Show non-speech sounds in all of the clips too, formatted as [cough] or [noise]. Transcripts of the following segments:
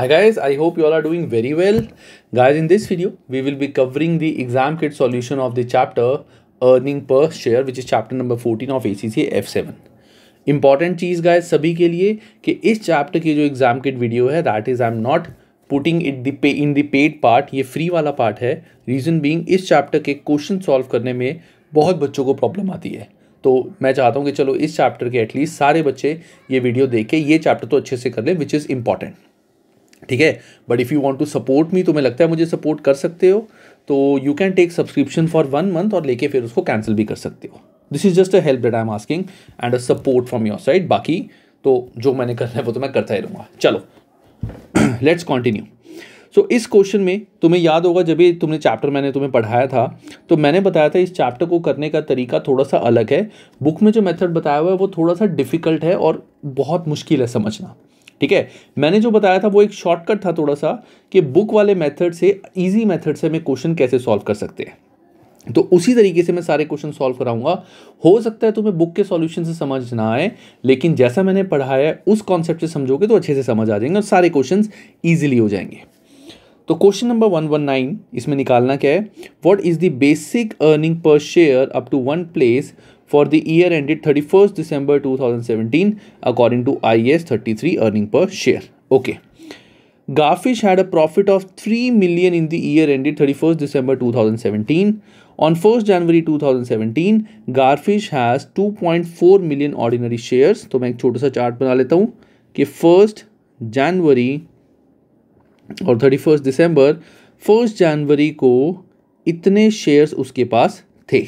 Hi guys, I hope you all are doing very well. Guys, in this video, we will be covering the exam kit solution of the chapter Earning Per Share which is chapter number 14 of ACC F7. Important cheese guys सभी के लिए कि इस chapter की जो exam kit video hai that is i am not putting it the pay in the paid part ये free वाला part है रीज़न बीइंग इस चैप्टर के question solve करने में बहुत बच्चों को problem आती है तो मैं चाहता हूँ कि चलो इस चैप्टर के एटलीस्ट सारे बच्चे ये वीडियो देख के ये चैप्टर तो अच्छे से कर लें विच इज़ इम्पॉर्टेंट ठीक है but if you want to support me तो मैं लगता है मुझे सपोर्ट कर सकते हो तो you can take subscription for one month और लेके फिर उसको कैंसिल भी कर सकते हो this is just a help that I am asking and a support from your side बाकी तो जो मैंने करना है वो तो मैं करता ही रहूँगा चलो लेट्स कॉन्टिन्यू सो इस क्वेश्चन में तुम्हें याद होगा जब भी तुमने चैप्टर मैंने तुम्हें पढ़ाया था तो मैंने बताया था इस चैप्टर को करने का तरीका थोड़ा सा अलग है बुक में जो मेथड बताया हुआ है वो थोड़ा सा डिफ़िकल्ट है और बहुत मुश्किल है समझना ठीक है मैंने जो बताया था वो एक शॉर्टकट था थोड़ा सा कि बुक वाले मेथड से इजी मेथड से हमें क्वेश्चन कैसे सॉल्व कर सकते हैं तो उसी तरीके से मैं सारे क्वेश्चन सॉल्व कराऊंगा हो सकता है तुम्हें बुक के सॉल्यूशन से समझ ना आए लेकिन जैसा मैंने पढ़ाया है उस कॉन्सेप्ट से समझोगे तो अच्छे से समझ आ जाएंगे और सारे क्वेश्चन ईजिली हो जाएंगे तो question number one one nine इसमें निकालना क्या है what is the basic earning per share up to one place for the year ended 31st December 2017 according to IAS 33 earning per share. Okay. Garfish had a profit of 3 million in the year ended 31st December 2017. On 1st January 2017, Garfish has 2.4 million ordinary shares. तो मैं एक छोटा सा chart बना लेता हूँ कि 1st जनवरी और 31st दिसंबर 1st जनवरी को इतने शेयर्स उसके पास थे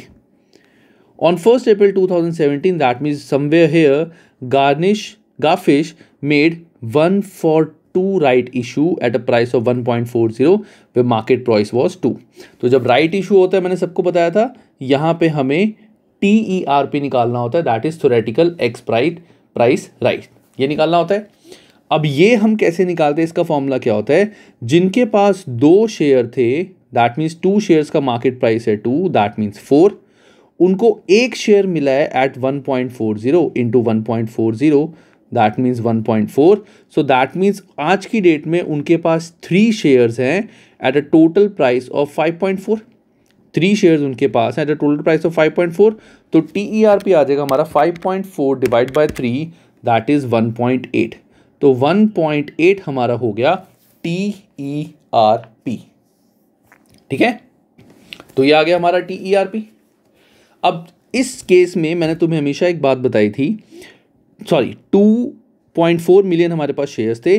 On 1st April 2017, that means somewhere here, Garnish Garfish made one for two right issue at a price of 1.40 where market price was two. तो जब right issue होता है मैंने सबको बताया था यहाँ पे हमें TERP ई आर पी निकालना होता है that is theoretical ex right price right ये निकालना होता है अब ये हम कैसे निकालते हैं इसका फॉर्मूला क्या होता है जिनके पास दो शेयर थे दैट मीन्स टू शेयर्स का मार्केट प्राइस है टू दैट मीन्स फोर उनको एक शेयर मिला है at 1.40 point four zero into one point four zero that means one point four so that means आज की डेट में उनके पास थ्री शेयर्स हैं at a total price of five point four three shares उनके पास हैं at a total price of five point four तो टी ई आर पी आ जाएगा हमारा five point four divide by three that is one point eight तो one point eight हमारा हो गया टी ई आर पी ठीक है तो ये आ गया हमारा टी ई आर पी अब इस केस में मैंने तुम्हें हमेशा एक बात बताई थी sorry two point four million हमारे पास शेयर्स थे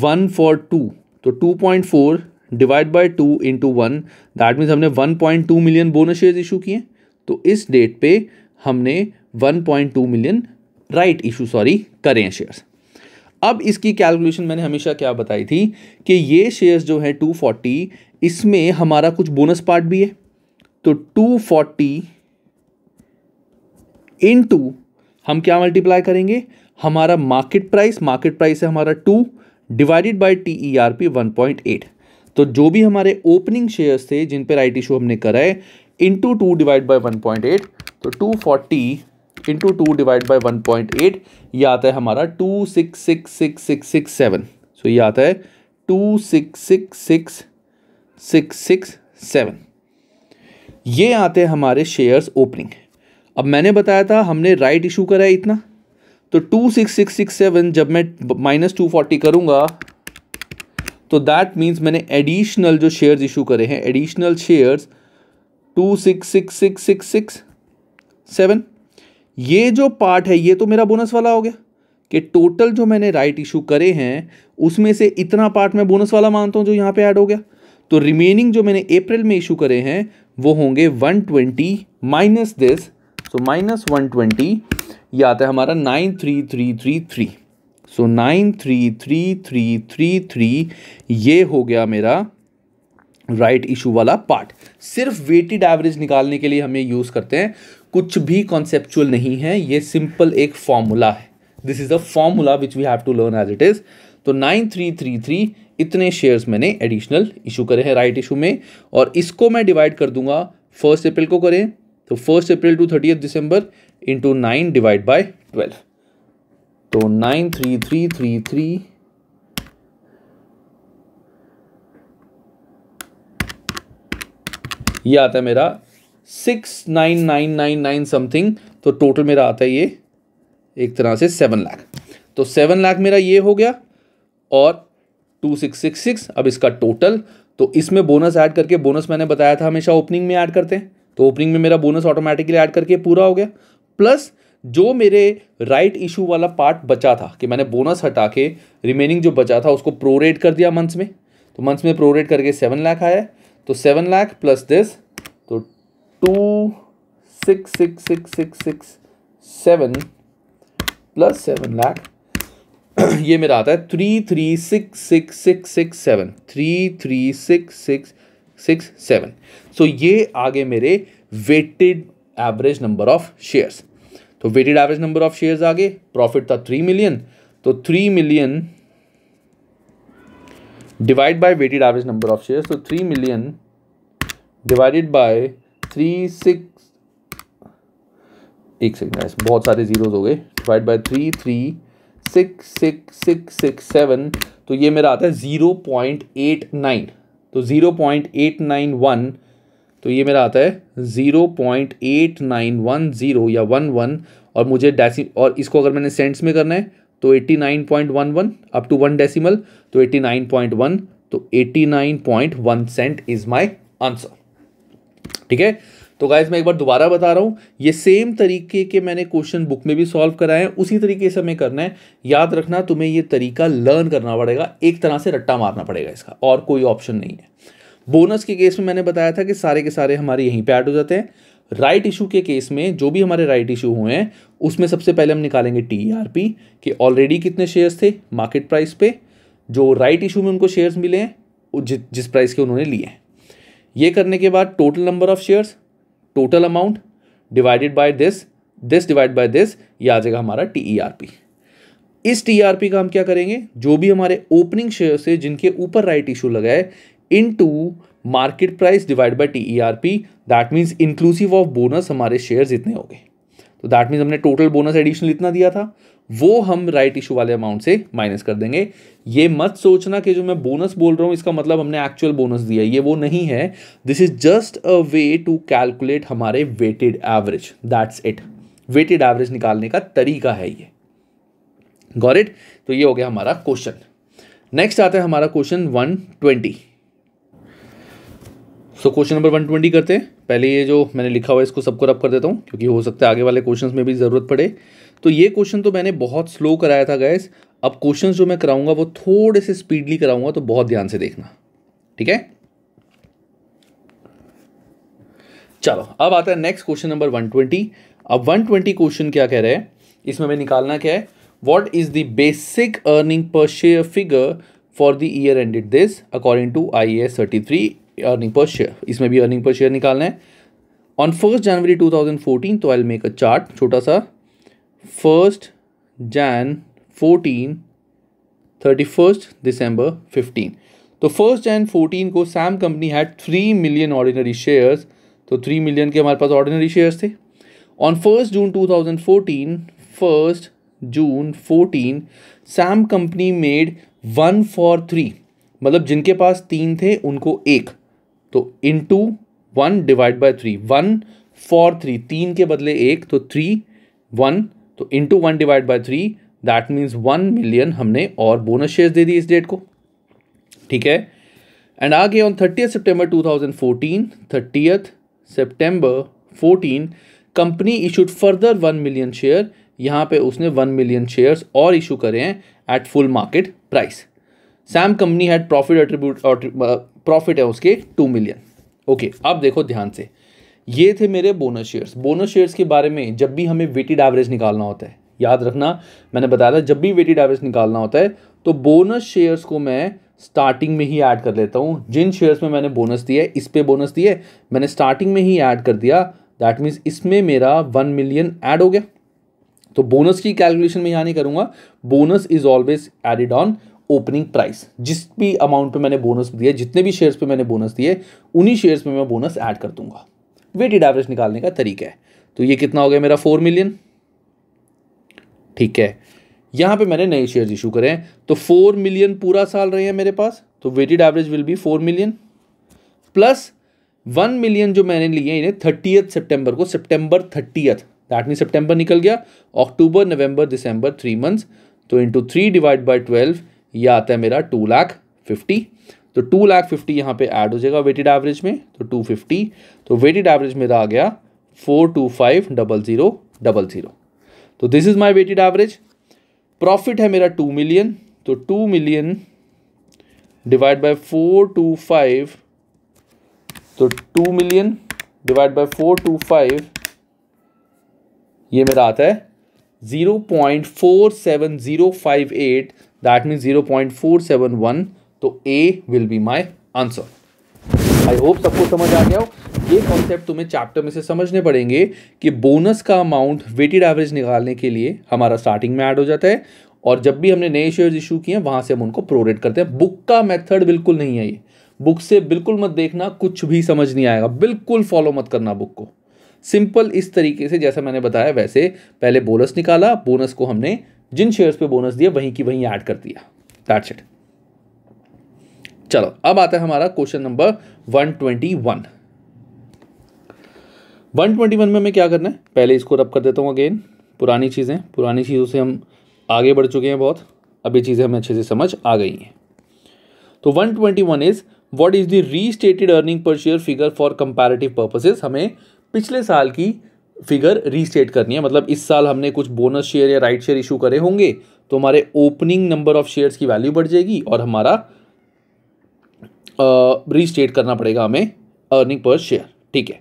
वन फॉर टू तो two point four divide by two into one that means हमने one point two million bonus shares issue किए तो इस डेट पे हमने one point two million right issue sorry करें शेयर्स अब इसकी कैलकुलेशन मैंने हमेशा क्या बताई थी कि ये शेयर्स जो हैं टू फोर्टी इसमें हमारा कुछ बोनस पार्ट भी है तो टू फोर्टी इन टू हम क्या मल्टीप्लाई करेंगे हमारा मार्केट प्राइस मार्केट प्राइस है हमारा two divided by T E R P one point eight तो जो भी हमारे ओपनिंग शेयर्स थे जिन पर टी शो हमने कराए into divide by one point eight तो two forty into two divide by one point eight ये आता है हमारा two six six six six six seven so ये आता है two six six six six six seven ये आते हैं हमारे शेयर्स ओपनिंग अब मैंने बताया था हमने राइट इशू करा है इतना तो two six six six seven जब मैं माइनस टू फोर्टी करूँगा तो दैट मीन्स मैंने एडिशनल जो शेयर्स इशू करे हैं additional shares two six six six six six seven ये जो पार्ट है ये तो मेरा बोनस वाला हो गया कि टोटल जो मैंने राइट इशू करे हैं उसमें से इतना पार्ट मैं बोनस वाला मानता हूँ जो यहाँ पे ऐड हो गया तो रिमेनिंग जो मैंने अप्रैल में इशू करे हैं वो होंगे one twenty minus this so minus one twenty ये आता है हमारा nine three three three three so nine three three three three three ये हो गया मेरा राइट right इशू वाला पार्ट सिर्फ वेटेड एवरेज निकालने के लिए हमें यूज़ करते हैं कुछ भी कॉन्सेप्चुअल नहीं है ये सिंपल एक फॉर्मूला है this is a formula which we have to learn as it is तो नाइन थ्री थ्री थ्री इतने शेयर्स मैंने एडिशनल इशू करे हैं राइट इशू में और इसको मैं डिवाइड कर दूंगा फर्स्ट अप्रैल को करें तो first April to thirty December into nine divide by twelve तो nine three three three three ये आता है मेरा six nine nine nine nine something तो टोटल मेरा आता है ये एक तरह से सेवन लाख तो सेवन लाख मेरा ये हो गया और टू सिक्स सिक्स सिक्स अब इसका टोटल तो इसमें बोनस ऐड करके बोनस मैंने बताया था हमेशा ओपनिंग में ऐड करते हैं तो ओपनिंग में मेरा बोनस ऑटोमेटिकली ऐड करके पूरा हो गया प्लस जो मेरे राइट right इशू वाला पार्ट बचा था कि मैंने बोनस हटा के रिमेनिंग जो बचा था उसको प्रोरेट कर दिया मंथ्स में तो मंथ्स में प्रोरेट करके सेवन लाख आया तो सेवन लाख प्लस दिस तो two six six six six six seven plus seven lakh ये मेरा आता है three three six six six six seven three three six six six seven so ये आगे मेरे weighted average number of shares तो weighted average number of shares आगे profit था थ्री मिलियन तो three million divide by weighted average number of shares तो three million divided bye three six एक second guys बहुत सारे जीरोज हो गए divide by three three six six six six seven तो ये मेरा आता है ज़ीरो पॉइंट एट नाइन तो zero point eight nine one तो ये मेरा आता है zero point eight nine one zero या वन वन और मुझे डेसी और इसको अगर मैंने सेंट्स में करना है तो eighty nine point one one up to one decimal तो एट्टी नाइन पॉइंट वन तो eighty nine point one cent is my answer ठीक है तो गाइज मैं एक बार दोबारा बता रहा हूँ ये सेम तरीके के मैंने क्वेश्चन बुक में भी सॉल्व कराए हैं उसी तरीके से हमें करना है याद रखना तुम्हें ये तरीका लर्न करना पड़ेगा एक तरह से रट्टा मारना पड़ेगा इसका और कोई ऑप्शन नहीं है बोनस के केस में मैंने बताया था कि सारे के सारे हमारे यहीं पर ऐड हो जाते हैं राइट right इशू के केस में जो भी हमारे राइट right इशू हुए हैं उसमें सबसे पहले हम निकालेंगे टी आर पी कि ऑलरेडी कितने शेयर्स थे मार्केट प्राइस पे जो राइट right इशू में उनको शेयर्स मिले हैं जि, जिस प्राइस के उन्होंने लिए हैं ये करने के बाद total number of shares total amount divided by this this divide by this ये आ जाएगा हमारा टी ई आर पी इस टी आर पी का हम क्या करेंगे जो भी हमारे ओपनिंग शेयर से जिनके ऊपर राइट इशू लगाए into market price divide by T E R P that means inclusive of bonus हमारे शेयर्स इतने हो गए तो दैट मीन्स हमने टोटल बोनस एडिशनल इतना दिया था वो हम राइट इशू वाले अमाउंट से माइनस कर देंगे ये मत सोचना कि जो मैं बोनस बोल रहा हूँ इसका मतलब हमने एक्चुअल बोनस दिया ये वो नहीं है this is just a way to calculate हमारे weighted average that's it weighted average निकालने का तरीका है ये गॉर इट तो ये हो गया हमारा क्वेश्चन नेक्स्ट आता है हमारा question one twenty so question number one twenty करते हैं पहले ये जो मैंने लिखा हुआ है इसको सबको रब कर देता हूँ क्योंकि हो सकता है आगे वाले क्वेश्चंस में भी ज़रूरत पड़े तो ये क्वेश्चन तो मैंने बहुत स्लो कराया था गैस अब क्वेश्चन जो मैं कराऊंगा वो थोड़े से स्पीडली कराऊंगा तो बहुत ध्यान से देखना ठीक है चलो अब आता है next question number one twenty अब वन ट्वेंटी क्वेश्चन क्या कह रहे हैं इसमें हमें निकालना क्या है what is the basic earning per share figure for the year ended this according to I S thirty three earning per share इसमें भी अर्निंग पर शेयर निकालना है on first January two thousand fourteen तो I make a chart छोटा सा first Jan fourteen thirty first दिसंबर fifteen तो first Jan fourteen को Sam company had three million ordinary shares तो थ्री मिलियन के हमारे पास ऑर्डिनरी शेयर्स थे on first June two thousand fourteen first June fourteen Sam company made one for three मतलब जिनके पास तीन थे उनको एक तो into one divide by three one for three तीन के बदले एक तो थ्री वन तो into one divide by three that means one million हमने और बोनस शेयर दे दी इस डेट को ठीक है एंड आगे on thirtieth thousand fourteen thirtieth September fourteen company issued further one million share यहाँ पे उसने वन मिलियन शेयर्स और इशू करे हैं at full market price Sam company had profit attribute profit है उसके टू मिलियन ओके अब देखो ध्यान से ये थे मेरे बोनस शेयर्स बोनस शेयर्स के बारे में जब भी हमें वेटेड एवरेज निकालना होता है याद रखना मैंने बताया था जब भी वेटेड एवरेज निकालना होता है तो बोनस शेयर्स को मैं स्टार्टिंग में ही ऐड कर लेता हूँ जिन शेयर्स में मैंने बोनस दिया है इस पर बोनस दिए मैंने स्टार्टिंग में ही ऐड कर दिया दैट मीन्स इसमें मेरा वन मिलियन ऐड हो गया तो बोनस की कैलकुलेशन में यहाँ नहीं करूँगा bonus is always added on opening price जिस भी अमाउंट पे मैंने बोनस दिया जितने भी शेयर्स पे मैंने बोनस दिए उन्हीं शेयर्स पे मैं बोनस ऐड कर दूंगा वेटेड एवरेज निकालने का तरीका है तो ये कितना हो गया मेरा फोर मिलियन ठीक है यहां पे मैंने नए शेयर इशू करे हैं तो फोर मिलियन पूरा साल रहे हैं मेरे पास तो weighted average will be four million plus one million जो मैंने लिए इन्हें थर्टीथ सेप्टेंबर को सेप्टेंबर थर्टीएथ दैट मीन सितंबर निकल गया अक्टूबर नवंबर दिसंबर थ्री मंथ्स तो into three divide by twelve यह आता है मेरा टू लाख फिफ्टी तो टू लाख फिफ्टी यहाँ पे ऐड हो जाएगा वेटेड एवरेज में तो टू फिफ्टी तो वेटेड एवरेज मेरा आ गया four two five double zero double zero तो this is my weighted average profit है मेरा टू मिलियन तो two million divide by four two five तो two million divide by four two five ये मेरा आता है zero point four seven zero five eight that mean zero point four seven one तो a will be my answer I hope सबको समझ आ गया हो ये कॉन्सेप्ट तुम्हें चैप्टर में से समझने पड़ेंगे कि बोनस का अमाउंट वेटेड एवरेज निकालने के लिए हमारा स्टार्टिंग में ऐड हो जाता है और जब भी हमने नए शेयर्स इशू किए हैं वहाँ से हम उनको प्रोरेट करते हैं बुक का मेथड बिल्कुल नहीं है ये बुक से बिल्कुल मत देखना कुछ भी समझ नहीं आएगा बिल्कुल फॉलो मत करना बुक को सिंपल इस तरीके से जैसा मैंने बताया वैसे पहले बोनस निकाला बोनस को हमने जिन शेयर्स पे बोनस दिया वहीं की वहीं ऐड कर दिया दैट्स इट चलो अब आता है हमारा question number one twenty one one twenty one में हमें क्या करना है पहले इसको रब कर देता हूँ अगेन पुरानी चीज़ें पुरानी चीज़ों से हम आगे बढ़ चुके हैं बहुत अब ये चीज़ें हमें अच्छे से समझ आ गई हैं तो one twenty one is what is the restated earning per share figure for comparative purposes हमें पिछले साल की फिगर रीस्टेट करनी है मतलब इस साल हमने कुछ बोनस शेयर या राइट शेयर इशू करे होंगे तो हमारे ओपनिंग नंबर ऑफ शेयर्स की वैल्यू बढ़ जाएगी और हमारा रीस्टेट करना पड़ेगा हमें अर्निंग पर शेयर ठीक है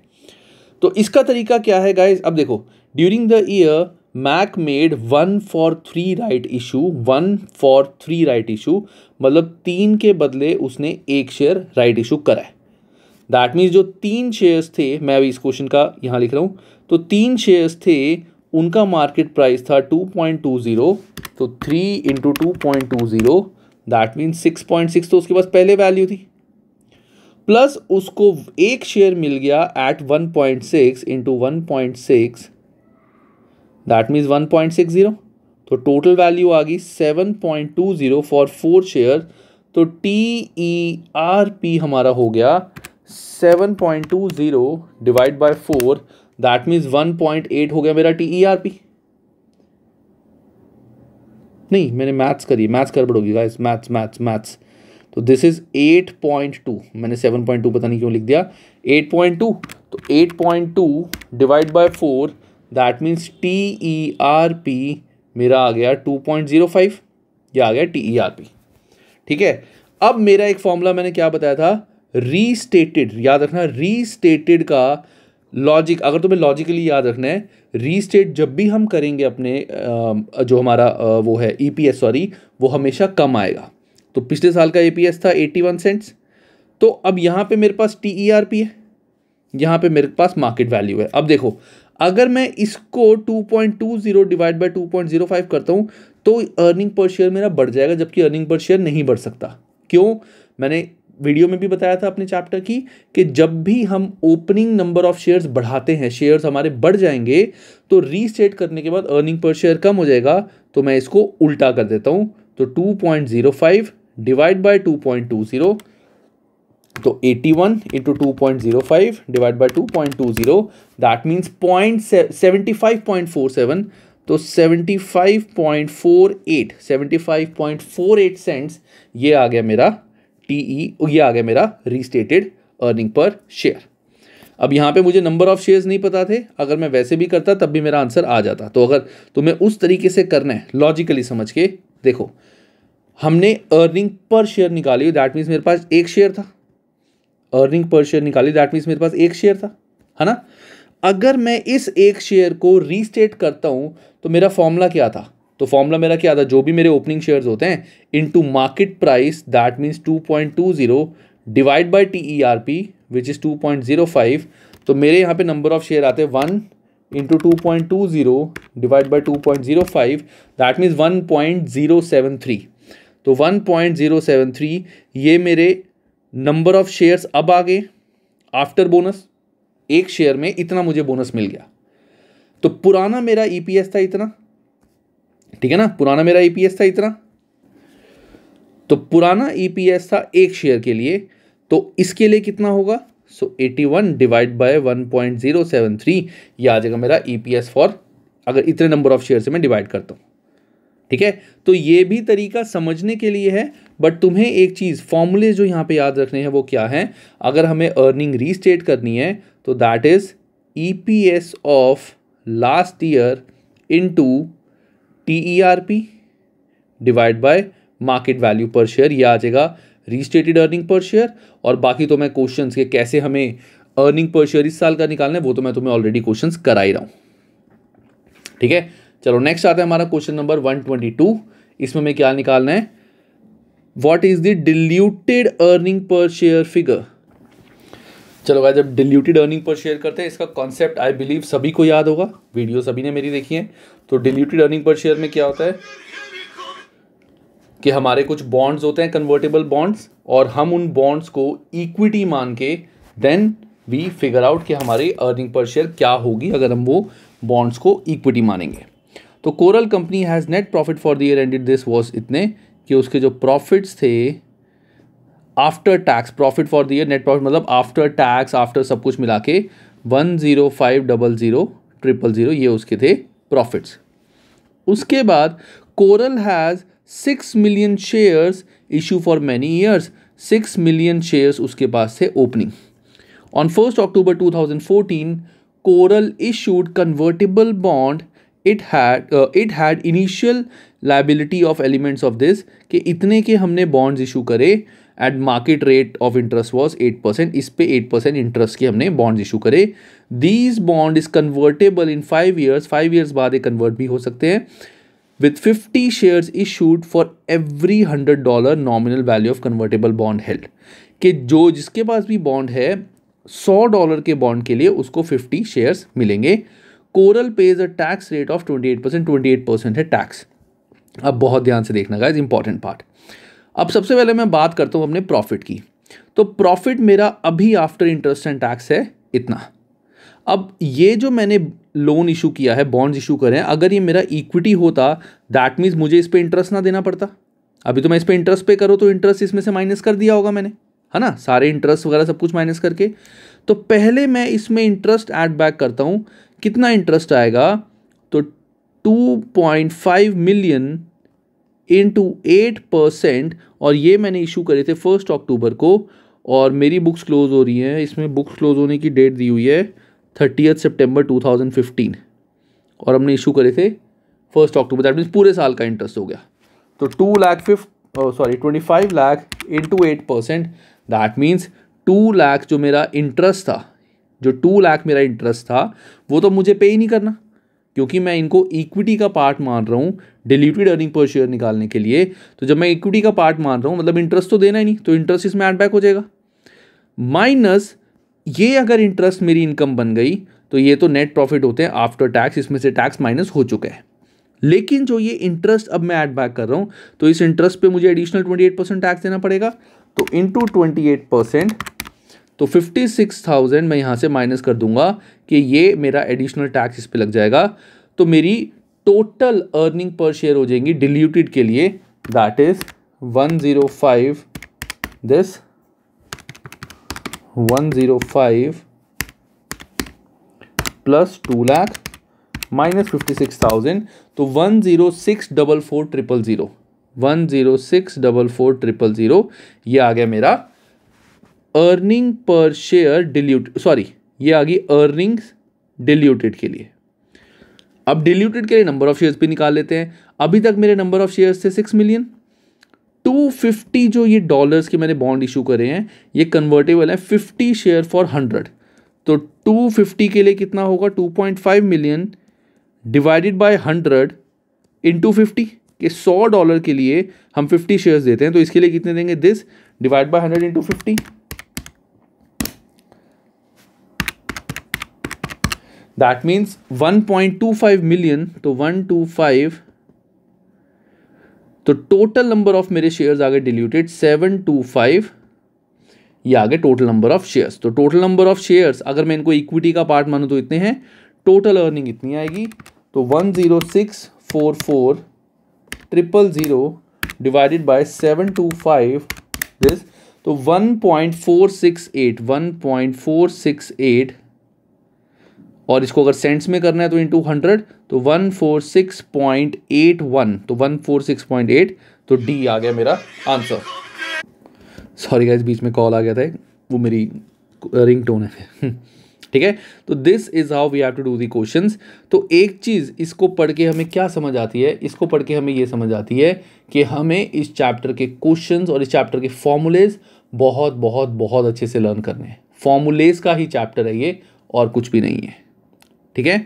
तो इसका तरीका क्या है गाइज अब देखो during the year Mack made one for three right issue one for three right issue मतलब तीन के बदले उसने एक शेयर राइट इशू करा है दैट मीन्स जो तीन शेयर्स थे मैं अभी इस क्वेश्चन का यहाँ लिख रहा हूँ तो तीन शेयर्स थे उनका मार्केट प्राइस था टू पॉइंट टू ज़ीरो तो three into two point two zero that means six point six तो उसके पास पहले वैल्यू थी प्लस उसको एक शेयर मिल गया at one point six into one point six that means one point six zero तो टोटल वैल्यू आ गई seven point two zero for four share तो टी ई आर पी हमारा हो गया seven point two zero divide by four that means one point eight हो गया मेरा टी ई आर पी नहीं मैंने मैथ्स करी मैथ्स गड़बड़ होगी गाइस मैथ्स मैथ्स मैथ्स तो this is eight point two मैंने सेवन पॉइंट टू पता नहीं क्यों लिख दिया एट पॉइंट टू तो eight point two divide by four that means T E R P मेरा आ गया टू पॉइंट जीरो फाइव या आ गया टी ई आर पी ठीक है अब मेरा एक फॉर्मूला मैंने क्या बताया था रीस्टेटेड याद रखना रीस्टेटेड का लॉजिक अगर तुम्हें लॉजिकली याद रखना है रीस्टेट जब भी हम करेंगे अपने जो हमारा वो है ई पी एस सॉरी वो हमेशा कम आएगा तो पिछले साल का ए था एट्टी वन सेंट्स तो अब यहाँ पे मेरे पास टी ई आर पी है यहाँ पे मेरे पास मार्केट वैल्यू है अब देखो अगर मैं इसको 2.20 डिवाइड बाय 2.05 करता हूँ तो अर्निंग पर शेयर मेरा बढ़ जाएगा जबकि अर्निंग पर शेयर नहीं बढ़ सकता क्यों मैंने वीडियो में भी बताया था अपने चैप्टर की कि जब भी हम ओपनिंग नंबर ऑफ शेयर्स बढ़ाते हैं शेयर्स हमारे बढ़ जाएंगे तो रीसेट करने के बाद अर्निंग पर शेयर कम हो जाएगा तो मैं इसको उल्टा कर देता हूँ तो 2.05 divide by two point two zero तो 81 one into two point zero five divide by two point two zero that means point seventy five point four seven तो seventy five point four eight seventy five point four eight cents ये आ गया मेरा T E e, ये आ गया मेरा restated earning per share अब यहाँ पे मुझे नंबर ऑफ शेयर्स नहीं पता थे अगर मैं वैसे भी करता तब भी मेरा आंसर आ जाता तो अगर तुम्हें उस तरीके से करना है लॉजिकली समझ के देखो हमने अर्निंग पर शेयर निकाली दैट मीन्स मेरे पास एक शेयर था अर्निंग पर शेयर निकाली दैट मीन्स मेरे पास एक शेयर था है ना अगर मैं इस एक शेयर को रीस्टेट करता हूँ तो मेरा फॉर्मूला क्या था तो फॉर्मूला मेरा क्या था जो भी मेरे ओपनिंग शेयर्स होते हैं into market price that means two point two zero divide by T E R P which is two point zero five तो मेरे यहाँ पे नंबर ऑफ शेयर आते हैं one into two point two zero divide by two point zero five that means one point zero seven three तो 1.073 ये मेरे number of shares अब आ गए आफ्टर बोनस एक शेयर में इतना मुझे बोनस मिल गया तो पुराना मेरा ईपीएस e था इतना ठीक है ना पुराना मेरा ईपीएस e था इतना तो पुराना ईपीएस e था एक शेयर के लिए तो इसके लिए कितना होगा so eighty one divide by one point zero seven three ये आ जाएगा मेरा ईपीएस फॉर अगर इतने नंबर ऑफ शेयर से मैं डिवाइड करता हूँ ठीक है तो ये भी तरीका समझने के लिए है बट तुम्हें एक चीज़ फॉर्मूले जो यहाँ पे याद रखने हैं वो क्या है अगर हमें अर्निंग रीस्टेट करनी है तो that is E P S of last year into T E R P divide by market value per share ये आ जाएगा रीस्टेटेड अर्निंग पर शेयर और बाकी तो मैं क्वेश्चंस के कैसे हमें अर्निंग पर शेयर इस साल का निकालना है वो तो मैं तुम्हें ऑलरेडी क्वेश्चन करा ही रहा हूँ ठीक है चलो नेक्स्ट आता है हमारा question number one twenty two इसमें हमें क्या निकालना है what is the diluted earning per share figure चलो भाई जब डिल्यूटेड अर्निंग पर शेयर करते हैं इसका कॉन्सेप्ट आई बिलीव सभी को याद होगा वीडियो सभी ने मेरी देखी है तो डिल्यूटेड अर्निंग पर शेयर में क्या होता है कि हमारे कुछ बॉन्ड्स होते हैं कन्वर्टेबल बॉन्ड्स और हम उन बॉन्ड्स को इक्विटी मान के देन वी फिगर आउट कि हमारी अर्निंग पर शेयर क्या होगी अगर हम वो बॉन्ड्स को इक्विटी मानेंगे तो Coral company has net profit for the year ended this was इतने कि उसके जो प्रॉफिट्स थे after tax profit for the year net profit मतलब आफ्टर टैक्स आफ्टर सब कुछ मिला के one zero five double zero triple zero ये उसके थे प्रॉफिट्स उसके बाद Coral has six million shares issue for many years six million shares उसके पास थे opening on first October to thousand fourteen Coral issued convertible bond it had it had initial liability of elements of this कि इतने के हमने bonds issue करे at market rate of interest was eight percent इस पे eight percent interest के हमने bonds issue करे these bond is convertible in five years five years बाद ये कन्वर्ट भी हो सकते हैं with fifty shares issued for every hundred dollar nominal value of convertible bond held कि जो जिसके पास भी बॉन्ड है सौ डॉलर के बॉन्ड के लिए उसको फिफ्टी शेयर्स मिलेंगे Coral pays a tax rate of twenty eight percent twenty eight percent है टैक्स अब बहुत ध्यान से देखना गाइज इंपॉर्टेंट पार्ट अब सबसे पहले मैं बात करता हूँ अपने प्रॉफिट की तो प्रॉफिट मेरा अभी आफ्टर इंटरेस्ट एंड टैक्स है इतना अब ये जो मैंने लोन इशू किया है बॉन्ड्स इशू करें अगर ये मेरा इक्विटी होता दैट मीन्स मुझे इस पर इंटरेस्ट ना देना पड़ता अभी तो मैं इस पर इंटरेस्ट पे करो तो इंटरेस्ट इसमें से माइनस कर दिया होगा मैंने है ना सारे इंटरेस्ट वगैरह सब कुछ माइनस करके तो पहले मैं इसमें इंटरेस्ट ऐड बैक करता हूँ कितना इंटरेस्ट आएगा तो 2.5 मिलियन इंटू एट परसेंट और ये मैंने इशू करे थे फर्स्ट अक्टूबर को और मेरी बुक्स क्लोज हो रही हैं इसमें बुक्स क्लोज होने की डेट दी हुई है थर्टीथ सितंबर 2015 और हमने इशू करे थे फर्स्ट अक्टूबर दैट मीन्स पूरे साल का इंटरेस्ट हो गया तो two lakh fifty sorry twenty five lakh into eight percent that means two lakh जो मेरा इंटरेस्ट था जो टू लाख मेरा इंटरेस्ट था वो तो मुझे पे ही नहीं करना क्योंकि मैं इनको इक्विटी का पार्ट मान रहा हूँ डिलीटेड अर्निंग पर शेयर निकालने के लिए तो जब मैं इक्विटी का पार्ट मान रहा हूँ मतलब इंटरेस्ट तो देना ही नहीं तो इंटरेस्ट इसमें ऐड बैक हो जाएगा माइनस ये अगर इंटरेस्ट मेरी इनकम बन गई तो ये तो नेट प्रॉफिट होते हैं आफ्टर टैक्स इसमें से टैक्स माइनस हो चुका है लेकिन जो ये इंटरेस्ट अब मैं ऐड बैक कर रहा हूँ तो इस इंटरेस्ट पे मुझे एडिशनल एट परसेंट टैक्स देना पड़ेगा तो इंटू ट्वेंटी एट परसेंट तो 56,000 मैं यहाँ से माइनस कर दूंगा कि ये मेरा एडिशनल टैक्स इस पर लग जाएगा तो मेरी टोटल अर्निंग पर शेयर हो जाएंगी डिल्यूटेड के लिए that is 105 this five plus two lakh minus fifty six thousand तो one zero six double four triple zero one zero six double four triple zero ये आ गया मेरा earning per share dilute sorry ये आ गई अर्निंग्स डिल्यूटेड के लिए अब डिल्यूटेड के लिए नंबर ऑफ शेयर्स भी निकाल लेते हैं अभी तक मेरे नंबर ऑफ शेयर्स थे सिक्स मिलियन टू फिफ्टी जो ये डॉलर्स के मैंने बॉन्ड इशू करे हैं ये कन्वर्टेबल है फिफ्टी शेयर फॉर हंड्रेड तो टू फिफ्टी के लिए कितना होगा two point five million divided by hundred into fifty कि सौ डॉलर के लिए हम फिफ्टी शेयर्स देते हैं तो इसके लिए कितने देंगे this divide by hundred into fifty that means 1.25 million तो 125 तो टोटल नंबर ऑफ मेरे शेयर्स आ गए डिल्यूटेड 725 ये आ गए टोटल नंबर ऑफ शेयर्स तो टोटल नंबर ऑफ शेयर्स अगर मैं इनको इक्विटी का पार्ट मानूँ तो इतने हैं टोटल अर्निंग इतनी आएगी तो one zero six four four triple zero divided by seven two five this तो one point four six eight one point four six eight और इसको अगर सेंट्स में करना है तो इंटू हंड्रेड तो one four six point eight one तो one four six point eight तो डी आ गया मेरा आंसर सॉरी गाइज बीच में कॉल आ गया था वो मेरी रिंग टोन है [laughs] ठीक है तो this is how we have to do the question तो एक चीज़ इसको पढ़ के हमें क्या समझ आती है इसको पढ़ के हमें ये समझ आती है कि हमें इस चैप्टर के क्वेश्चन और इस चैप्टर के फॉर्मूलेज बहुत बहुत बहुत अच्छे से लर्न करने हैं फॉर्मूलेज का ही चैप्टर है ये और कुछ भी नहीं है ठीक है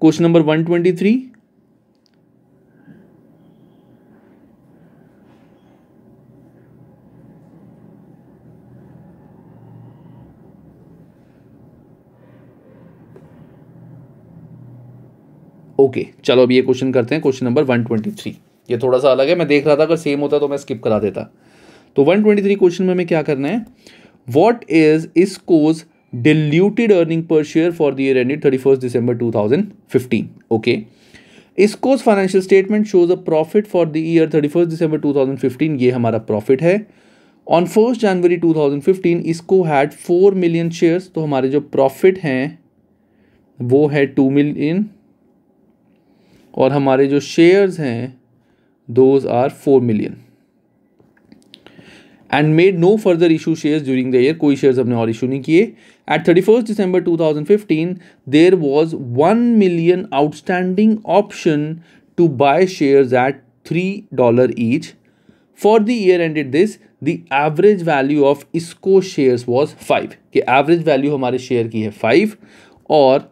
question number one twenty three okay okay, चलो अब ये क्वेश्चन करते हैं question number one twenty three ये थोड़ा सा अलग है मैं देख रहा था अगर सेम होता तो मैं स्किप करा देता तो वन ट्वेंटी थ्री क्वेश्चन में हमें क्या करना है what is Isco's diluted earning per share for the year ended thirty first December two thousand fifteen okay Isco's financial statement shows a profit for the year thirty first December two thousand fifteen ये हमारा profit है on first January two thousand fifteen Isco had four million shares तो हमारे जो profit हैं वो है two million और हमारे जो शेयर्स हैं those are four million and made no further issue share during the year कोई शेयर हमने और इशू नहीं किए at thirty first December two thousand fifteen there was one million outstanding option to buy shares at three dollar each for the year and it this the average value of Isco shares was five कि average value हमारे share की है five और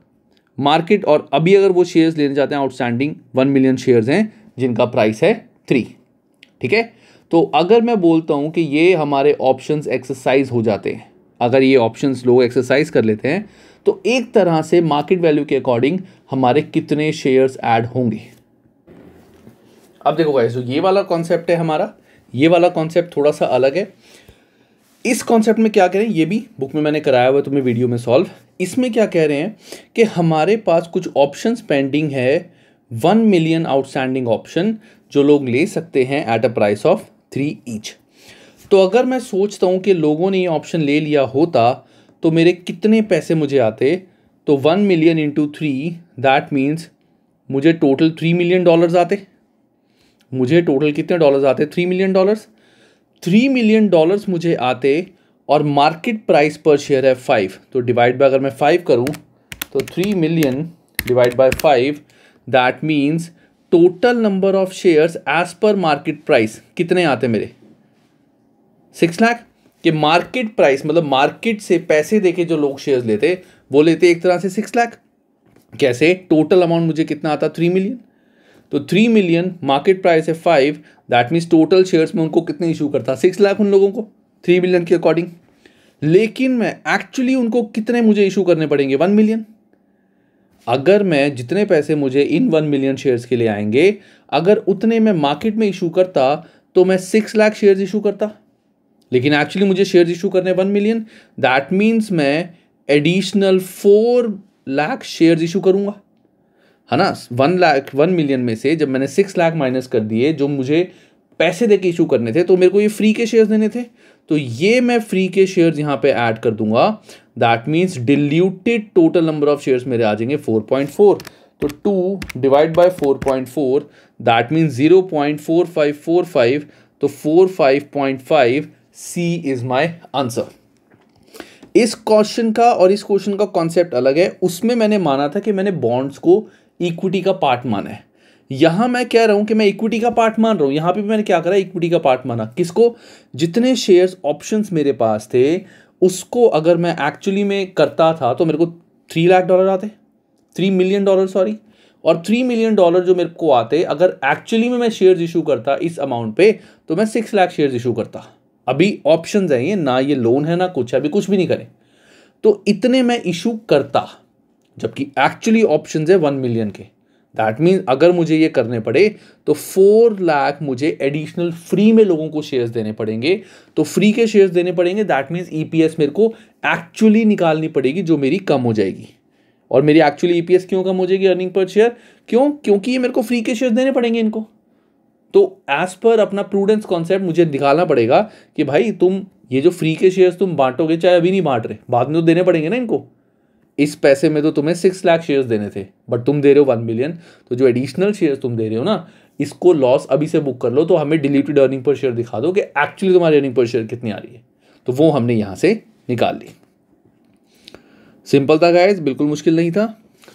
market और अभी अगर वो shares लेने जाते हैं आउटस्टैंडिंग वन मिलियन शेयर्स हैं जिनका प्राइस है थ्री ठीक है तो अगर मैं बोलता हूँ कि ये हमारे ऑप्शंस एक्सरसाइज हो जाते हैं अगर ये ऑप्शंस लोग एक्सरसाइज कर लेते हैं तो एक तरह से मार्केट वैल्यू के अकॉर्डिंग हमारे कितने शेयर्स ऐड होंगे अब देखो भाई तो ये वाला कॉन्सेप्ट है हमारा ये वाला कॉन्सेप्ट थोड़ा सा अलग है इस कॉन्सेप्ट में क्या करें ये भी बुक में मैंने कराया हुआ है तुम्हें वीडियो में सॉल्व इसमें क्या कह रहे हैं कि हमारे पास कुछ ऑप्शंस पेंडिंग है वन मिलियन आउटस्टैंडिंग ऑप्शन जो लोग ले सकते हैं at a price of three each तो अगर मैं सोचता हूँ कि लोगों ने ये ऑप्शन ले लिया होता तो मेरे कितने पैसे मुझे आते तो one million into three that means मुझे टोटल थ्री मिलियन डॉलर्स आते मुझे टोटल कितने डॉलर्स आते three million dollars three million dollars मुझे आते और मार्केट प्राइस पर शेयर है फाइव तो डिवाइड बाय अगर मैं फाइव करूँ तो three million divide by five that means total number of shares as per market price कितने आते मेरे सिक्स लाख कि मार्केट प्राइस मतलब मार्केट से पैसे देके जो लोग शेयर्स लेते वो लेते एक तरह से सिक्स लाख कैसे टोटल अमाउंट मुझे कितना आता थ्री मिलियन तो थ्री मिलियन मार्केट प्राइस है five that means total shares में उनको कितने इशू करता सिक्स लाख उन लोगों को थ्री मिलियन के अकॉर्डिंग लेकिन मैं एक्चुअली उनको कितने मुझे इशू करने पड़ेंगे वन मिलियन अगर मैं जितने पैसे मुझे इन वन मिलियन शेयर्स के लिए आएंगे अगर उतने मैं मार्केट में इशू करता तो मैं सिक्स लाख शेयर्स इशू करता लेकिन एक्चुअली मुझे शेयर्स इशू करने वन मिलियन दैट मीन्स मैं additional four lakh shares issue करूँगा है ना वन लाख वन मिलियन में से जब मैंने सिक्स लाख माइनस कर दिए जो मुझे पैसे दे के इशू करने थे तो मेरे को ये फ्री के शेयर्स देने थे तो ये मैं फ्री के शेयर्स यहाँ पे ऐड कर दूंगा that means diluted total number of shares मेरे आ जाएंगे 4.4 तो 2 divide by 4.4 point four that means zero तो 45.5 सी इज माय आंसर इस क्वेश्चन का और इस क्वेश्चन का कॉन्सेप्ट अलग है उसमें मैंने माना था कि मैंने बॉन्ड्स को इक्विटी का पार्ट माना है यहां मैं कह रहा हूं कि मैं इक्विटी का पार्ट मान रहा हूं यहां पे भी मैंने क्या करा इक्विटी का पार्ट माना किसको जितने शेयर्स ऑप्शंस मेरे पास थे उसको अगर मैं एक्चुअली में करता था तो मेरे को थ्री लाख डॉलर आते थ्री मिलियन डॉलर सॉरी और थ्री मिलियन डॉलर जो मेरे को आते अगर एक्चुअली में मैं शेयर्स इशू करता इस अमाउंट पे तो मैं सिक्स लाख शेयर्स इशू करता अभी ऑप्शन हैं ये ना ये लोन है ना कुछ है अभी कुछ भी नहीं करें तो इतने मैं इशू करता जबकि एक्चुअली ऑप्शन है वन मिलियन के दैट मीन्स अगर मुझे ये करने पड़े तो फोर लाख मुझे एडिशनल फ्री में लोगों को शेयर्स देने पड़ेंगे तो फ्री के शेयर्स देने पड़ेंगे दैट मीन्स एस मेरे को एक्चुअली निकालनी पड़ेगी जो मेरी कम हो जाएगी और मेरी एक्चुअली एस e क्यों कम हो जाएगी अर्निंग पर शेयर क्यों क्योंकि ये मेरे को फ्री के शेयर्स देने पड़ेंगे इनको तो एज पर अपना प्रूडेंस कॉन्सेप्ट मुझे निकालना पड़ेगा कि भाई तुम ये जो फ्री के शेयर्स तुम बांटोगे चाहे अभी नहीं बांट रहे बाद में तो देने पड़ेंगे ना इनको इस पैसे में तो तुम्हें सिक्स लाख शेयर्स देने थे बट तुम दे रहे हो वन मिलियन तो जो एडिशनल शेयर्स तुम दे रहे हो ना इसको लॉस अभी से बुक कर लो तो हमें डिलीटेड अर्निंग पर शेयर दिखा दो कि एक्चुअली तुम्हारी अर्निंग पर शेयर कितनी आ रही है तो वो हमने यहाँ से निकाल ली सिंपल था गाइज बिल्कुल मुश्किल नहीं था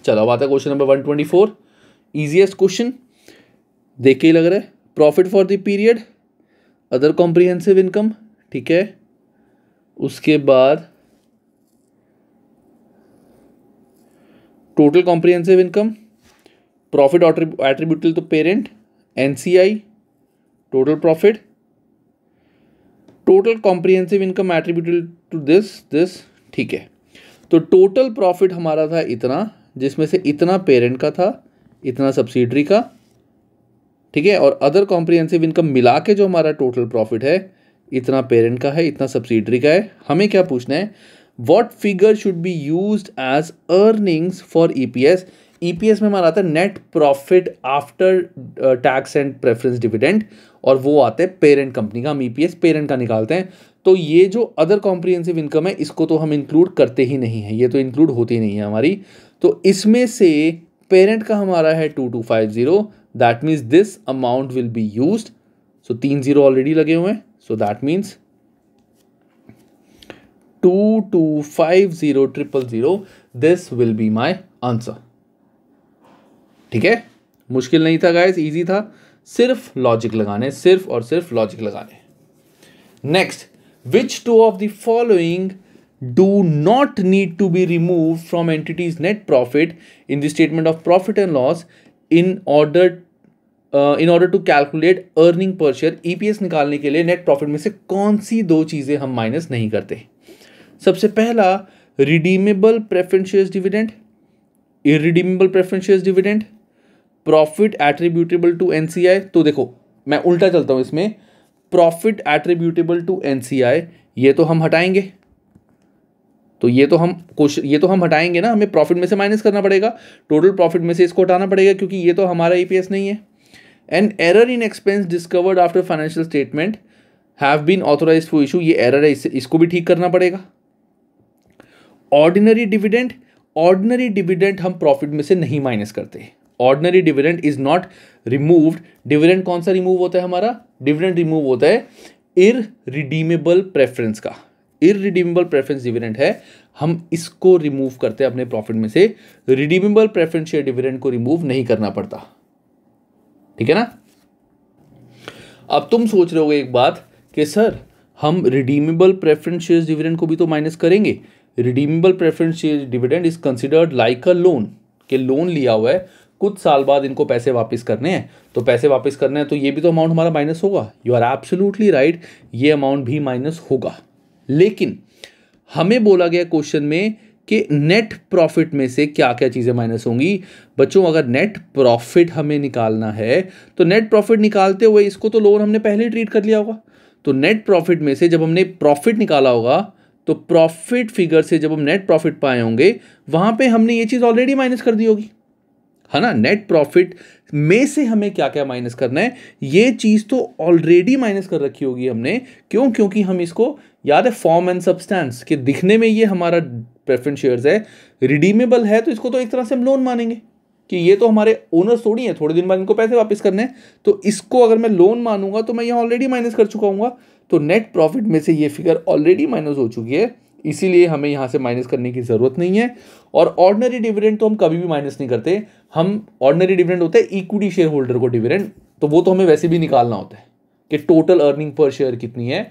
चलो अब आता question number one twenty four easiest question देख के ही लग रहा है profit for the period other comprehensive income ठीक है उसके बाद total comprehensive income profit attributable to parent NCI total profit total comprehensive income attributable to this this ठीक है तो टोटल प्रॉफिट हमारा था इतना जिसमें से इतना पेरेंट का था इतना सब्सिडरी का ठीक है और अदर कॉम्प्रिहेंसिव इनकम मिला के जो हमारा टोटल प्रॉफिट है इतना पेरेंट का है इतना सब्सिडरी का है हमें क्या पूछना है what figure should be use as earnings for E P S E P S में हमारा आता है net profit after tax and preference dividend और वो आते हैं पेरेंट कंपनी का हम ई पी एस पेरेंट का निकालते हैं तो ये जो अदर कॉम्प्रीहेंसिव इनकम है इसको तो हम इंक्लूड करते ही नहीं है ये तो इंक्लूड होती नहीं है हमारी तो इसमें से पेरेंट का हमारा है two two five zero that means this amount will be use so तीन ज़ीरो ऑलरेडी लगे हुए हैं so that means two two five zero triple zero this will be my answer ठीक है मुश्किल नहीं था गाइस इजी था सिर्फ लॉजिक लगाने सिर्फ और सिर्फ लॉजिक लगाने next which two of the following do not need to be removed from entity's net profit in the statement of profit and loss in order uh, in order to calculate earning per share EPS निकालने के लिए net profit में से कौन सी दो चीज़ें हम minus नहीं करते सबसे पहला redeemable preferential dividend irredeemable preferential dividend profit attributable to N तो देखो मैं उल्टा चलता हूँ इसमें प्रॉफिट एट्रीब्यूटेबल टू एन ये तो हम हटाएंगे तो ये तो हम क्वेश्चन ये तो हम हटाएंगे ना हमें प्रॉफिट में से माइनस करना पड़ेगा टोटल प्रॉफिट में से इसको हटाना पड़ेगा क्योंकि ये तो हमारा ई e नहीं है and error in expense discovered after financial statement have been authorise for issue ये एरर है इसको भी ठीक करना पड़ेगा ऑर्डिनरी डिविडेंड ऑर्डिनरी डिविडेंड हम प्रॉफिट में से नहीं माइनस करते ordinary dividend is not removed dividend कौन सा रिमूव होता है हमारा डिविडेंड रिमूव होता है इर रिडीमेबल प्रेफरेंस का इर रिडीमेबल प्रेफरेंस डिविडेंड है हम इसको रिमूव करते हैं अपने प्रॉफिट में से रिडीमेबल प्रेफरेंस शेयर डिविडेंड को रिमूव नहीं करना पड़ता ठीक है ना अब तुम सोच रहे हो एक बात कि सर हम रिडीमेबल प्रेफरेंस शेयर डिविडेंड को भी तो माइनस करेंगे redeemable preference share dividend is considered like a loan के लोन लिया हुआ है कुछ साल बाद इनको पैसे वापस करने हैं तो पैसे वापस करने हैं तो ये भी तो अमाउंट हमारा माइनस होगा यू आर एब्सोल्युटली राइट ये अमाउंट भी माइनस होगा लेकिन हमें बोला गया क्वेश्चन में कि नेट प्रॉफिट में से क्या क्या चीज़ें माइनस होंगी बच्चों अगर नेट प्रॉफिट हमें निकालना है तो नेट प्रॉफिट निकालते हुए इसको तो लोन हमने पहले ट्रीट कर लिया होगा तो नेट प्रॉफिट में से जब हमने प्रॉफिट निकाला होगा तो प्रॉफिट फिगर से जब हम नेट प्रॉफिट पाए होंगे वहां पे हमने ये चीज़ ऑलरेडी माइनस कर दी होगी है ना नेट प्रॉफिट में से हमें क्या क्या माइनस करना है ये चीज़ तो ऑलरेडी माइनस कर रखी होगी हमने क्यों क्योंकि हम इसको याद है फॉर्म एंड सब्सटेंस के दिखने में ये हमारा प्रेफरेंस शेयर्स है रिडीमेबल है तो इसको तो एक तरह से हम लोन मानेंगे कि ये तो हमारे ओनर थोड़ी है थोड़े दिन बाद इनको पैसे वापस करने हैं तो इसको अगर मैं लोन मानूंगा तो मैं यहाँ ऑलरेडी माइनस कर चुका हूँ तो नेट प्रॉफिट में से ये फिगर ऑलरेडी माइनस हो चुकी है इसीलिए हमें यहाँ से माइनस करने की ज़रूरत नहीं है और ऑर्डनरी डिविडेंड तो हम कभी भी माइनस नहीं करते हम ऑर्डनरी डिविडेंड होता है इक्विटी शेयर होल्डर को डिविडेंड तो वो तो हमें वैसे भी निकालना होता है कि टोटल अर्निंग पर शेयर कितनी है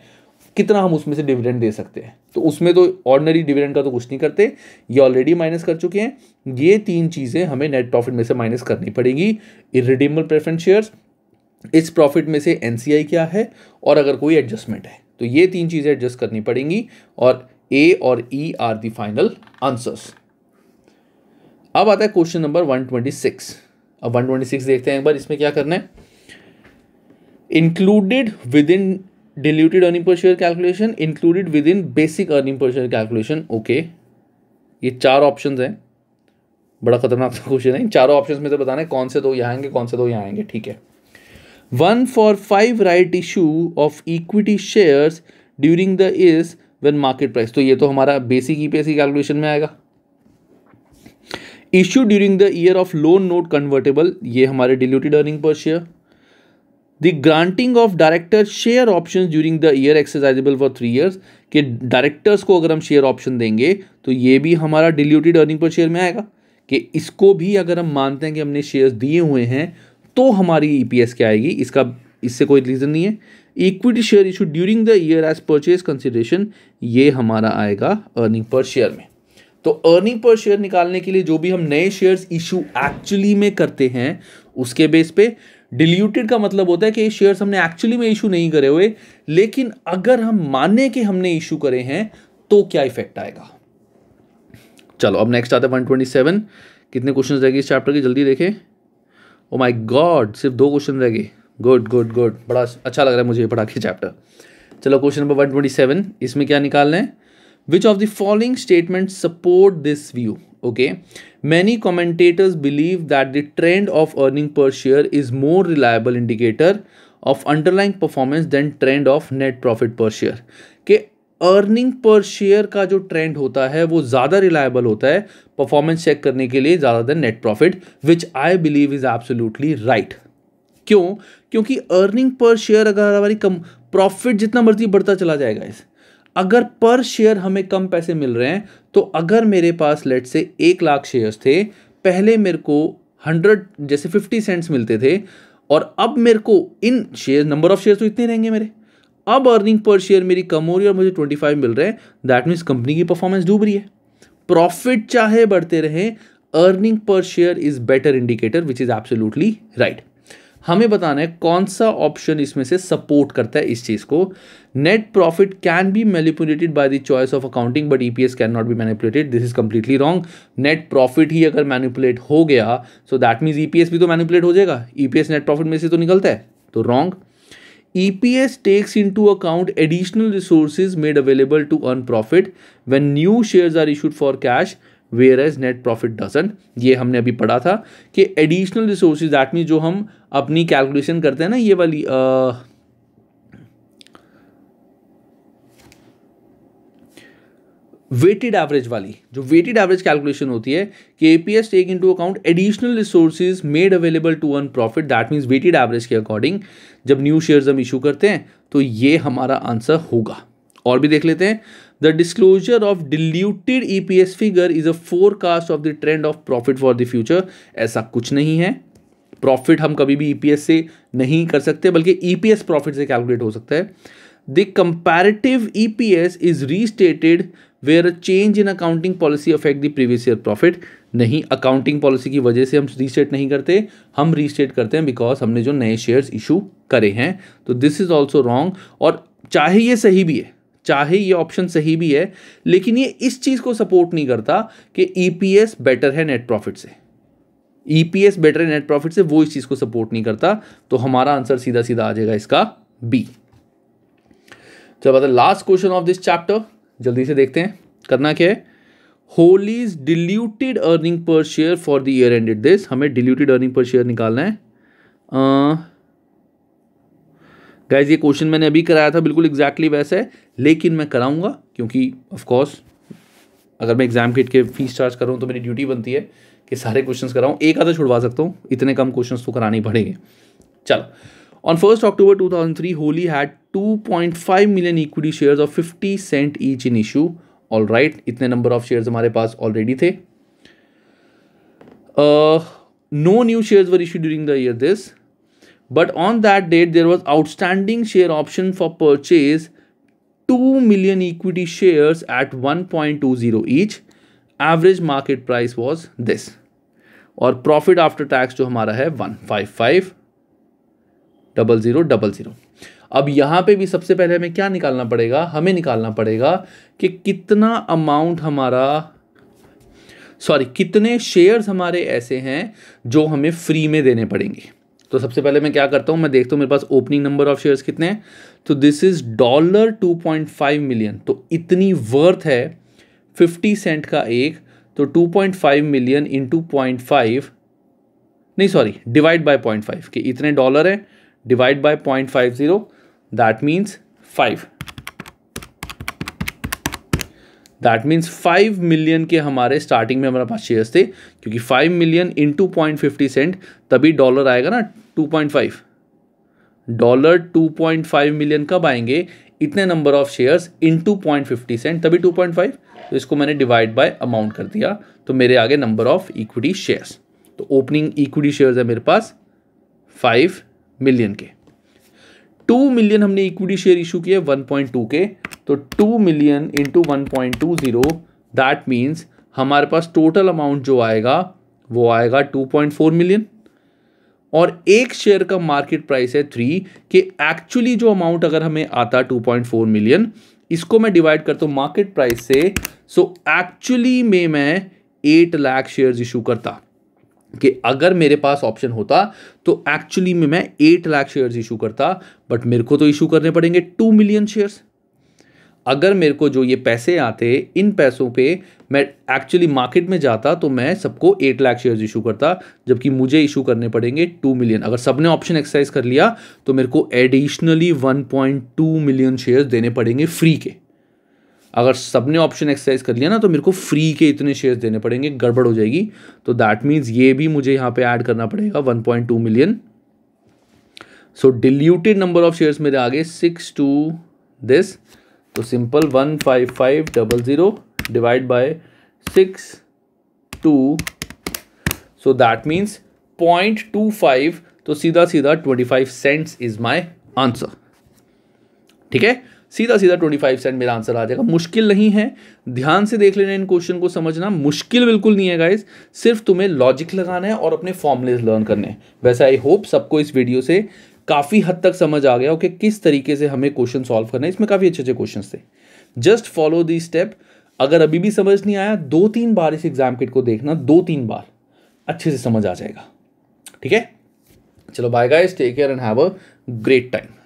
कितना हम उसमें से डिविडेंड दे सकते हैं तो उसमें तो ऑर्डनरी डिविडेंड का तो कुछ नहीं करते ये ऑलरेडी माइनस कर चुके हैं ये तीन चीज़ें हमें नेट प्रॉफिट में से माइनस करनी पड़ेगी इरिडीमल प्रेफरेंस शेयर्स इस प्रॉफिट में से एन क्या है और अगर कोई एडजस्टमेंट है तो ये तीन चीज़ें एडजस्ट करनी पड़ेंगी और ए और E are the final answers अब आता है क्वेश्चन नंबर 126 अब 126 देखते हैं एक बार इसमें क्या करना है included within diluted earning per share calculation included within basic earning per share calculation okay ये चार ऑप्शन हैं बड़ा खतरनाक क्वेश्चन है इन चारों ऑप्शन में से बताना है कौन से दो यहाँ आएंगे कौन से दो यहाँ आएंगे ठीक है one for five right issue of equity shares during the is when market price तो ये तो हमारा बेसिक ई पी कैलकुलेशन में आएगा issue during the year of loan note convertible ये हमारे diluted earning per share the granting of director share option during the year exercisable for three years के directors को अगर हम शेयर ऑप्शन देंगे तो ये भी हमारा डिल्यूटेड अर्निंग पर शेयर में आएगा कि इसको भी अगर हम मानते हैं कि हमने शेयर्स दिए हुए हैं तो हमारी ई e ईपीएस क्या आएगी इसका इससे कोई रीज़न नहीं है equity share issue during the year as purchase consideration ये हमारा आएगा अर्निंग पर शेयर में तो अर्निंग पर शेयर निकालने के लिए जो भी हम नए शेयर्स इशू एक्चुअली में करते हैं उसके बेस पे डिल्यूटेड का मतलब होता है कि ये शेयर्स हमने एक्चुअली में इशू नहीं करे हुए लेकिन अगर हम माने कि हमने इशू करे हैं तो क्या इफेक्ट आएगा चलो अब नेक्स्ट आता है 127 ट्वेंटी सेवन कितने क्वेश्चन रहेगी इस चैप्टर के जल्दी देखें ओ माय गॉड सिर्फ दो क्वेश्चन रह गए गुड गुड गुड बड़ा अच्छा लग रहा है मुझे पटाखे चैप्टर चलो question number one twenty seven इसमें क्या निकालना है which of the following statement support this view okay many commentators believe that the trend of earning per share is more reliable indicator of underlying performance than trend of net profit per share के earning per share का जो trend होता है वो ज़्यादा reliable होता है performance check करने के लिए ज़्यादा than net profit which I believe is absolutely right क्यों क्योंकि अर्निंग पर शेयर अगर हमारी कम प्रॉफिट जितना मर्जी बढ़ता चला जाएगा इस अगर पर शेयर हमें कम पैसे मिल रहे हैं तो अगर मेरे पास लेट से एक लाख शेयर्स थे पहले मेरे को हंड्रेड जैसे फिफ्टी सेंट्स मिलते थे और अब मेरे को इन शेयर नंबर ऑफ शेयर तो इतने रहेंगे मेरे अब अर्निंग पर शेयर मेरी कम हो रही है और मुझे ट्वेंटी फाइव मिल रहे हैं दैट मीन्स कंपनी की परफॉर्मेंस डूब रही है प्रॉफिट चाहे बढ़ते रहें earning per share is better indicator which is absolutely right हमें बताना है कौन सा ऑप्शन इसमें से सपोर्ट करता है इस चीज़ को net profit can be manipulated by the choice of accounting but EPS can not be manipulated this is completely wrong net profit ही अगर मैनिपुलेट हो गया सो दैट मीन्स ईपीएस भी तो मैनिपुलेट हो जाएगा ईपीएस नेट प्रॉफिट में से तो निकलता है तो wrong EPS takes into account additional resources made available to earn profit when new shares are issued for cash whereas net profit doesn't ये हमने अभी पढ़ा था कि एडिशनल रिसोर्सेज दैट मीन जो हम अपनी कैलकुलेशन करते हैं ना ये वाली आ, वेटेड एवरेज वाली जो वेटेड एवरेज कैलकुलेशन होती है कि E P S take into account additional resources made available to earn profit that means weighted average के अकॉर्डिंग जब न्यू शेयर्स हम इशू करते हैं तो ये हमारा आंसर होगा और भी देख लेते हैं the disclosure of diluted E P S figure is a forecast of the trend of profit for the future ऐसा कुछ नहीं है प्रॉफिट हम कभी भी ई पी एस से नहीं कर सकते बल्कि ई पी एस प्रॉफिट से कैलकुलेट हो सकता है the comparative E P S is restated where a change in accounting policy affect the previous year profit नहीं अकाउंटिंग पॉलिसी की वजह से हम रीस्टेट नहीं करते हम रीसेट करते हैं बिकॉज हमने जो नए शेयर्स इशू करे हैं तो दिस इज़ ऑल्सो रॉन्ग और चाहे ये सही भी है चाहे ये ऑप्शन सही भी है लेकिन ये इस चीज़ को सपोर्ट नहीं करता कि ईपीएस e बेटर है नेट प्रॉफिट से ईपीएस e बेटर है नेट प्रॉफिट से वो इस चीज़ को सपोर्ट नहीं करता तो हमारा आंसर सीधा सीधा आ जाएगा इसका बी चलो last question of this chapter जल्दी से देखते हैं करना क्या है Hollies diluted earning per share for the year ended this हमें डिल्यूटेड अर्निंग पर शेयर निकालना है गाइज uh, ये क्वेश्चन मैंने अभी कराया था बिल्कुल एग्जैक्टली exactly वैसा है लेकिन मैं कराऊंगा क्योंकि ऑफ कोर्स अगर मैं एग्जाम किट के फीस चार्ज कर रहा हूँ तो मेरी ड्यूटी बनती है कि सारे क्वेश्चंस कराऊं एक आधा छुड़वा सकता हूँ इतने कम क्वेश्चंस तो कराने पड़ेंगे चलो On 1st October 2003, Holy had 2.5 million equity shares of 50 cent each in issue. All right, इतने number of shares हमारे पास already थे. Uh, no new shares were issued during the year this. But on that date, there was outstanding share option for purchase 2 million equity shares at 1.20 each. Average market price was this. और profit after tax जो हमारा है 155 double zero double zero अब यहाँ पे भी सबसे पहले हमें क्या निकालना पड़ेगा हमें निकालना पड़ेगा कि कितना अमाउंट हमारा सॉरी कितने शेयर्स हमारे ऐसे हैं जो हमें फ्री में देने पड़ेंगे तो सबसे पहले मैं क्या करता हूँ मैं देखता हूँ मेरे पास ओपनिंग नंबर ऑफ शेयर्स कितने हैं तो this is dollar two point five million तो इतनी वर्थ है फिफ्टी सेंट का एक तो two point five million in two point five नहीं sorry divide by point five कि इतने डॉलर हैं point five zero that means five that means five million के हमारे स्टार्टिंग में हमारे पास शेयर्स थे क्योंकि five million in two point fifty cent तभी डॉलर आएगा ना two point five dollar two point five million कब आएंगे इतने number of shares in two point fifty cent तभी टू पॉइंट फाइव तो इसको मैंने डिवाइड बाय अमाउंट कर दिया तो मेरे आगे नंबर ऑफ इक्विटी शेयर्स तो ओपनिंग इक्विटी शेयर्स है मेरे पास फाइव मिलियन के टू मिलियन हमने इक्विटी शेयर इशू किए वन पॉइंट टू के तो two million into one point two zero that means हमारे पास टोटल अमाउंट जो आएगा वो आएगा टू पॉइंट फोर मिलियन और एक शेयर का मार्केट प्राइस है थ्री के एक्चुअली जो अमाउंट अगर हमें आता टू पॉइंट फोर मिलियन इसको मैं डिवाइड करता हूँ मार्केट प्राइस से सो so एक्चुअली में मैं एट लाख शेयर्स इशू करता कि अगर मेरे पास ऑप्शन होता तो एक्चुअली में मैं एट लाख शेयर्स इशू करता बट मेरे को तो इशू करने पड़ेंगे टू मिलियन शेयर्स अगर मेरे को जो ये पैसे आते इन पैसों पे मैं एक्चुअली मार्केट में जाता तो मैं सबको एट लाख शेयर्स इशू करता जबकि मुझे इशू करने पड़ेंगे टू मिलियन अगर सब ने ऑप्शन एक्सरसाइज कर लिया तो मेरे को additionally one point two million shares देने पड़ेंगे फ्री के अगर सबने ऑप्शन एक्सरसाइज कर लिया ना तो मेरे को फ्री के इतने शेयर्स देने पड़ेंगे गड़बड़ हो जाएगी तो दैट मीन्स ये भी मुझे यहाँ पे ऐड करना पड़ेगा 1.2 million so diluted number of shares मेरे आगे सिक्स टू दिस तो simple one five five double zero divide by six two so that means point two five तो सीधा सीधा twenty five cents is my answer ठीक है सीधा सीधा ट्वेंटी फाइव सेंट मेरा आंसर आ जाएगा मुश्किल नहीं है ध्यान से देख लेना इन क्वेश्चन को समझना मुश्किल बिल्कुल नहीं है गाइज सिर्फ तुम्हें लॉजिक लगाना है और अपने फॉर्मुलेज लर्न करने हैं वैसे आई होप सबको इस वीडियो से काफ़ी हद तक समझ आ गया हो कि किस तरीके से हमें क्वेश्चन सॉल्व करना है इसमें काफ़ी अच्छे अच्छे क्वेश्चन थे जस्ट फॉलो दी स्टेप अगर अभी भी समझ नहीं आया दो तीन बार इस एग्जाम किट को देखना दो तीन बार अच्छे से समझ आ जाएगा ठीक है चलो bye guys take care and have a great time